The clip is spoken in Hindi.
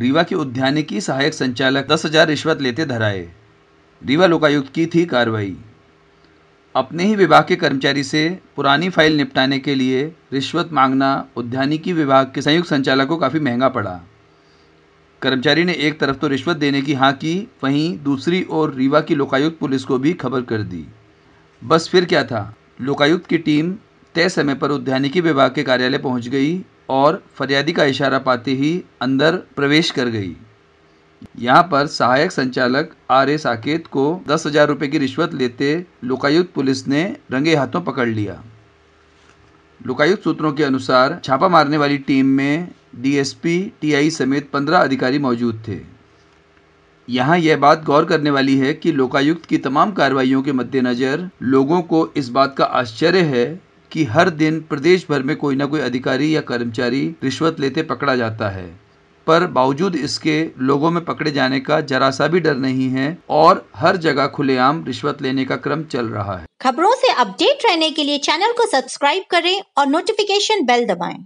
रीवा के उद्यानिकी सहायक संचालक दस हजार रिश्वत लेते धराए रीवा लोकायुक्त की थी कार्रवाई अपने ही विभाग के कर्मचारी से पुरानी फाइल निपटाने के लिए रिश्वत मांगना उद्यानिकी विभाग के संयुक्त संचालक को काफ़ी महंगा पड़ा कर्मचारी ने एक तरफ तो रिश्वत देने की हाँ की वहीं दूसरी ओर रीवा की लोकायुक्त पुलिस को भी खबर कर दी बस फिर क्या था लोकायुक्त की टीम तय समय पर उद्यानिकी विभाग के कार्यालय पहुंच गई और फरियादी का इशारा पाते ही अंदर प्रवेश कर गई यहाँ पर सहायक संचालक आर ए साकेत को दस हजार रुपये की रिश्वत लेते लोकायुक्त पुलिस ने रंगे हाथों पकड़ लिया लोकायुक्त सूत्रों के अनुसार छापा मारने वाली टीम में डीएसपी टीआई समेत पंद्रह अधिकारी मौजूद थे यहाँ यह बात गौर करने वाली है कि लोकायुक्त की तमाम कार्रवाइयों के मद्देनज़र लोगों को इस बात का आश्चर्य है कि हर दिन प्रदेश भर में कोई ना कोई अधिकारी या कर्मचारी रिश्वत लेते पकड़ा जाता है पर बावजूद इसके लोगों में पकड़े जाने का जरा सा भी डर नहीं है और हर जगह खुलेआम रिश्वत लेने का क्रम चल रहा है खबरों से अपडेट रहने के लिए चैनल को सब्सक्राइब करें और नोटिफिकेशन बेल दबाएं।